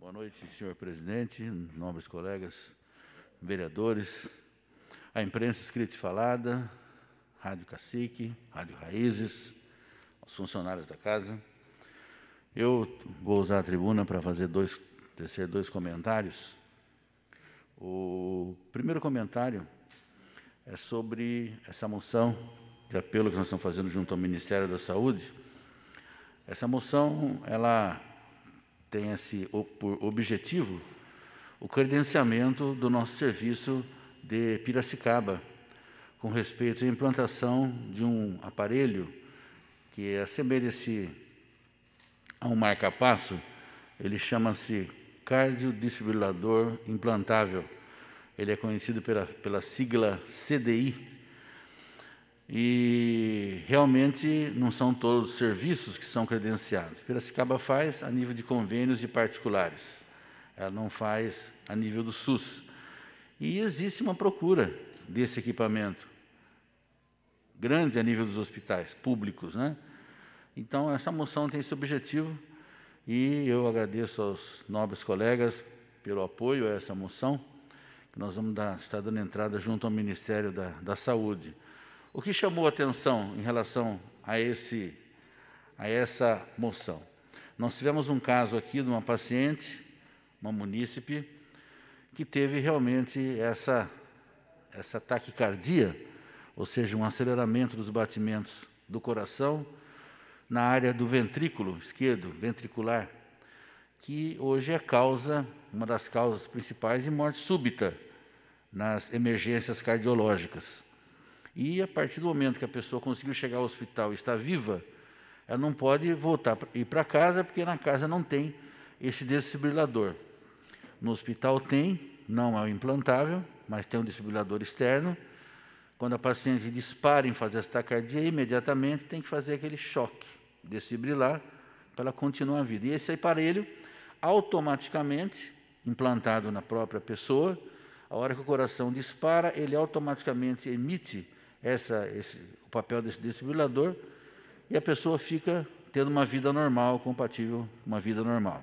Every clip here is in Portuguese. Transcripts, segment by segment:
Boa noite, senhor presidente, nobres colegas, vereadores, a imprensa escrita e falada, Rádio Cacique, Rádio Raízes, os funcionários da casa. Eu vou usar a tribuna para fazer dois, tecer dois comentários. O primeiro comentário é sobre essa moção de apelo que nós estamos fazendo junto ao Ministério da Saúde. Essa moção, ela tem esse por objetivo o credenciamento do nosso serviço de Piracicaba, com respeito à implantação de um aparelho que é assemelha-se a um marca-passo, ele chama-se cardiodesfibrilador implantável. Ele é conhecido pela, pela sigla CDI, e realmente não são todos os serviços que são credenciados. Piracicaba faz a nível de convênios e particulares, ela não faz a nível do SUS. E existe uma procura desse equipamento grande a nível dos hospitais públicos, né? Então essa moção tem esse objetivo e eu agradeço aos nobres colegas pelo apoio a essa moção que nós vamos dar, está dando entrada junto ao Ministério da, da Saúde. O que chamou atenção em relação a, esse, a essa moção? Nós tivemos um caso aqui de uma paciente, uma munícipe, que teve realmente essa, essa taquicardia, ou seja, um aceleramento dos batimentos do coração na área do ventrículo esquerdo, ventricular, que hoje é causa, uma das causas principais de morte súbita nas emergências cardiológicas. E a partir do momento que a pessoa conseguiu chegar ao hospital e está viva, ela não pode voltar ir para casa, porque na casa não tem esse desfibrilador. No hospital tem, não é o implantável, mas tem um desfibrilador externo. Quando a paciente dispara em fazer a taquicardia, imediatamente tem que fazer aquele choque, desfibrilar, para ela continuar a vida. E esse aparelho, automaticamente, implantado na própria pessoa, a hora que o coração dispara, ele automaticamente emite essa, esse, o papel desse desfibrilador e a pessoa fica tendo uma vida normal, compatível com uma vida normal.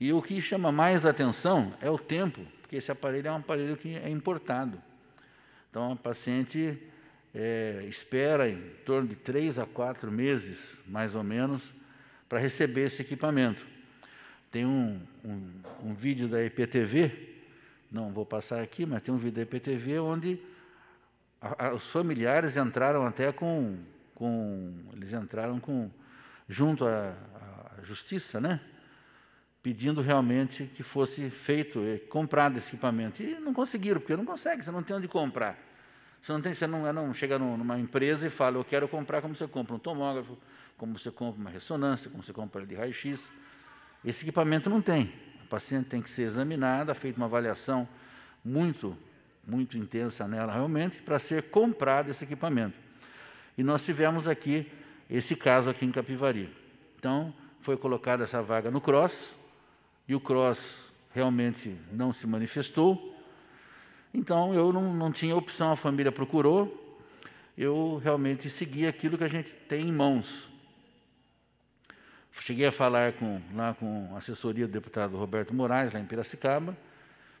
E o que chama mais atenção é o tempo, porque esse aparelho é um aparelho que é importado. Então, a paciente é, espera em torno de três a quatro meses, mais ou menos, para receber esse equipamento. Tem um, um, um vídeo da EPTV, não vou passar aqui, mas tem um vídeo da EPTV onde a, a, os familiares entraram até com, com eles entraram com junto à, à justiça, né? Pedindo realmente que fosse feito, comprado esse equipamento. E não conseguiram, porque não consegue, você não tem onde comprar. Você não, tem, você não, é, não chega numa empresa e fala, eu quero comprar como você compra um tomógrafo, como você compra uma ressonância, como você compra de raio-x. Esse equipamento não tem. A paciente tem que ser examinada, feita uma avaliação muito muito intensa nela realmente, para ser comprado esse equipamento. E nós tivemos aqui esse caso aqui em Capivari. Então, foi colocada essa vaga no Cross, e o Cross realmente não se manifestou. Então, eu não, não tinha opção, a família procurou, eu realmente segui aquilo que a gente tem em mãos. Cheguei a falar com, lá com a assessoria do deputado Roberto Moraes, lá em Piracicaba,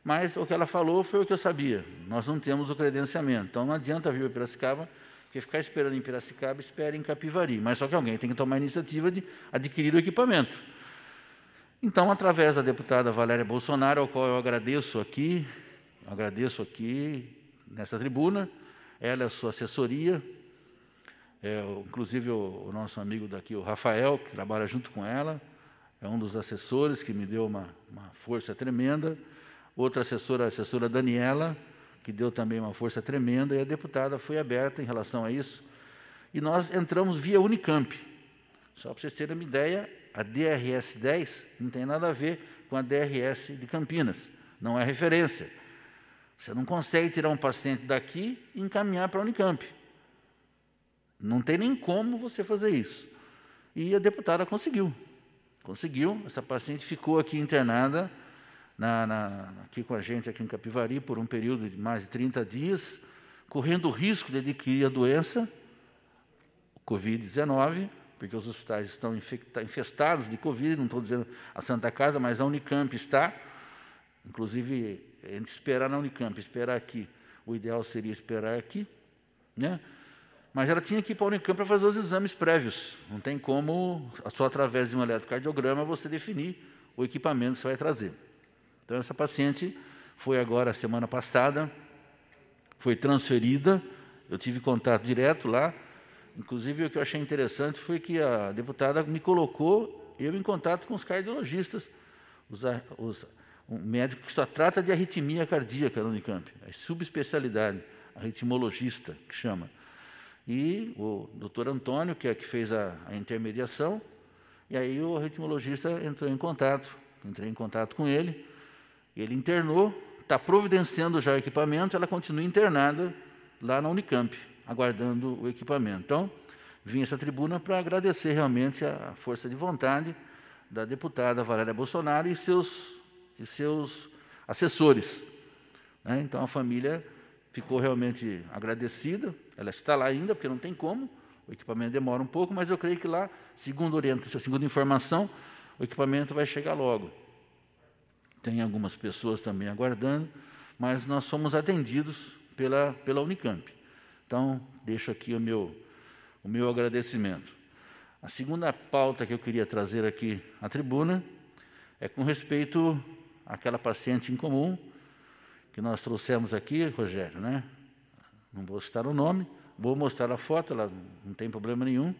mas o que ela falou foi o que eu sabia. Nós não temos o credenciamento. Então não adianta vir para Piracicaba, porque ficar esperando em Piracicaba, espera em Capivari. Mas só que alguém tem que tomar a iniciativa de adquirir o equipamento. Então, através da deputada Valéria Bolsonaro, ao qual eu agradeço aqui, eu agradeço aqui nessa tribuna, ela é a sua assessoria, é, inclusive o, o, nosso amigo daqui, o Rafael, que trabalha junto com ela, é um dos assessores que me deu uma, uma força tremenda outra assessora, a assessora Daniela, que deu também uma força tremenda, e a deputada foi aberta em relação a isso. E nós entramos via Unicamp. Só para vocês terem uma ideia, a DRS 10 não tem nada a ver com a DRS de Campinas, não é referência. Você não consegue tirar um paciente daqui e encaminhar para a Unicamp. Não tem nem como você fazer isso. E a deputada conseguiu. Conseguiu, essa paciente ficou aqui internada na, na, aqui com a gente, aqui em Capivari, por um período de mais de 30 dias, correndo o risco de adquirir a doença, Covid-19, porque os hospitais estão infestados de Covid, não estou dizendo a Santa Casa, mas a Unicamp está. Inclusive, a gente esperar na Unicamp, esperar aqui. O ideal seria esperar aqui, né? Mas ela tinha que ir para a Unicamp para fazer os exames prévios. Não tem como, só através de um eletrocardiograma, você definir o equipamento que você vai trazer. Então, essa paciente foi agora, semana passada, foi transferida, eu tive contato direto lá. Inclusive, o que eu achei interessante foi que a deputada me colocou, eu em contato com os cardiologistas, os, os, um médico que só trata de arritmia cardíaca no Unicamp, a subespecialidade, arritmologista, que chama. E o doutor Antônio, que é que fez a, a intermediação, e aí o arritmologista entrou em contato, entrei em contato com ele, ele internou, está providenciando já o equipamento, ela continua internada lá na Unicamp, aguardando o equipamento. Então, vim essa tribuna para agradecer realmente a força de vontade da deputada Valéria Bolsonaro e seus, e seus assessores. Né? Então, a família ficou realmente agradecida, ela está lá ainda, porque não tem como, o equipamento demora um pouco, mas eu creio que lá, segundo orientação, segundo informação, o equipamento vai chegar logo tem algumas pessoas também aguardando, mas nós fomos atendidos pela, pela Unicamp. Então, deixo aqui o meu, o meu agradecimento. A segunda pauta que eu queria trazer aqui à tribuna é com respeito àquela paciente em comum que nós trouxemos aqui, Rogério, né? Não vou citar o nome, vou mostrar a foto, ela não tem problema nenhum,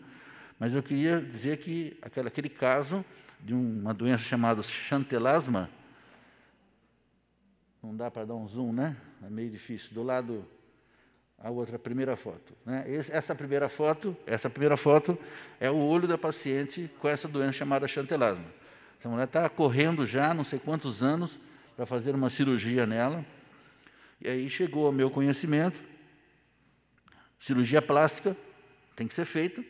mas eu queria dizer que aquele caso de uma doença chamada chantelasma, não dá para dar um zoom, né? É meio difícil. Do lado a outra a primeira foto, né? Essa primeira foto, essa primeira foto é o olho da paciente com essa doença chamada chantelasma. Essa mulher está correndo já, não sei quantos anos, para fazer uma cirurgia nela. E aí chegou ao meu conhecimento, cirurgia plástica tem que ser feita.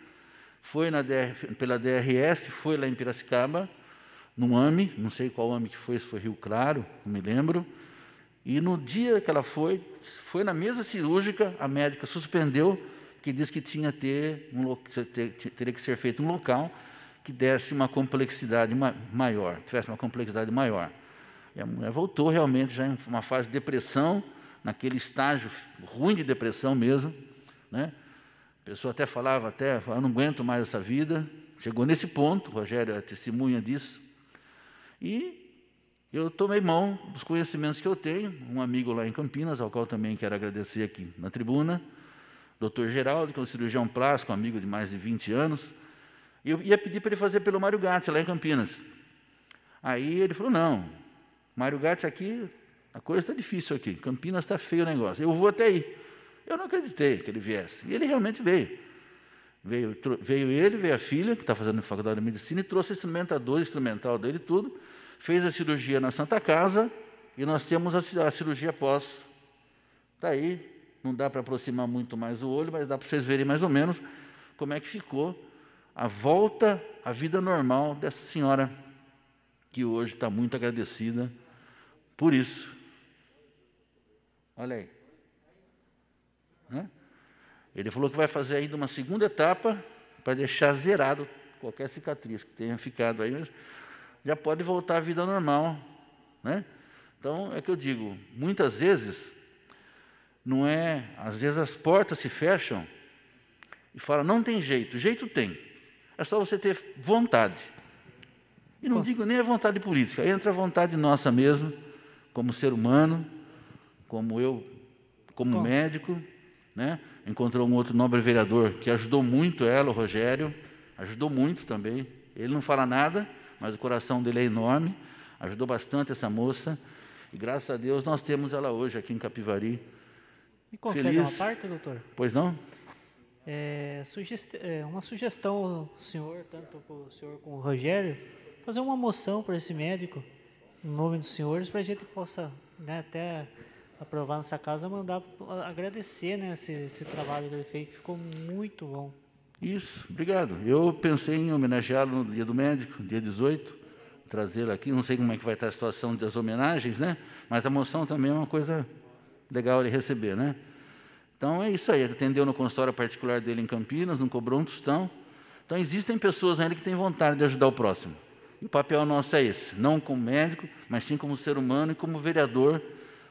Foi DR, pela DRS, foi lá em Piracicaba, num AME, não sei qual AME que foi, se foi Rio Claro, não me lembro. E no dia que ela foi, foi na mesa cirúrgica, a médica suspendeu, que disse que tinha ter um, teria que ser feito um local que desse uma complexidade maior, tivesse uma complexidade maior. E a mulher voltou realmente já em uma fase de depressão, naquele estágio ruim de depressão mesmo, né? A pessoa até falava até, eu não aguento mais essa vida. Chegou nesse ponto, Rogério é testemunha disso. E eu tomei mão dos conhecimentos que eu tenho, um amigo lá em Campinas, ao qual também quero agradecer aqui na tribuna, doutor Geraldo, que é um cirurgião plástico, amigo de mais de 20 anos, e eu ia pedir para ele fazer pelo Mário Gatti, lá em Campinas. Aí ele falou, não, Mário Gatti aqui, a coisa está difícil aqui, Campinas está feio o negócio, eu vou até aí. Eu não acreditei que ele viesse, e ele realmente veio. Veio, veio ele, veio a filha, que está fazendo faculdade de medicina, e trouxe o instrumentador, o instrumental dele, tudo, fez a cirurgia na Santa Casa e nós temos a, cirurgia pós. Está aí, não dá para aproximar muito mais o olho, mas dá para vocês verem mais ou menos como é que ficou a volta à vida normal dessa senhora, que hoje está muito agradecida por isso. Olha aí. Ele falou que vai fazer ainda uma segunda etapa para deixar zerado qualquer cicatriz que tenha ficado aí já pode voltar à vida normal. Né? Então, é que eu digo, muitas vezes, não é. Às vezes as portas se fecham e fala, não tem jeito, jeito tem. É só você ter vontade. E não Posso... digo nem a vontade política, entra a vontade nossa mesmo, como ser humano, como eu, como Bom. médico, né? Encontrou um outro nobre vereador que ajudou muito ela, o Rogério, ajudou muito também. Ele não fala nada, mas o coração dele é enorme, ajudou bastante essa moça, e graças a Deus nós temos ela hoje aqui em Capivari. Me consegue Feliz. uma parte, doutor? Pois não? É, sugest... é, uma sugestão senhor, tanto para o senhor como o Rogério, fazer uma moção para esse médico, em nome dos senhores, para a gente possa né, até aprovar nessa casa, mandar agradecer né, esse, esse trabalho que ele fez, que ficou muito bom. Isso, obrigado. Eu pensei em homenageá-lo no dia do médico, dia 18, trazê-lo aqui. Não sei como é que vai estar a situação das homenagens, né? Mas a moção também é uma coisa legal ele receber, né? Então é isso aí. Atendeu no consultório particular dele em Campinas, não cobrou um tostão. Então existem pessoas ainda que têm vontade de ajudar o próximo. E o papel nosso é esse, não como médico, mas sim como ser humano e como vereador,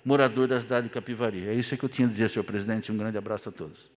morador da cidade de Capivari. É isso que eu tinha a dizer, senhor presidente. Um grande abraço a todos.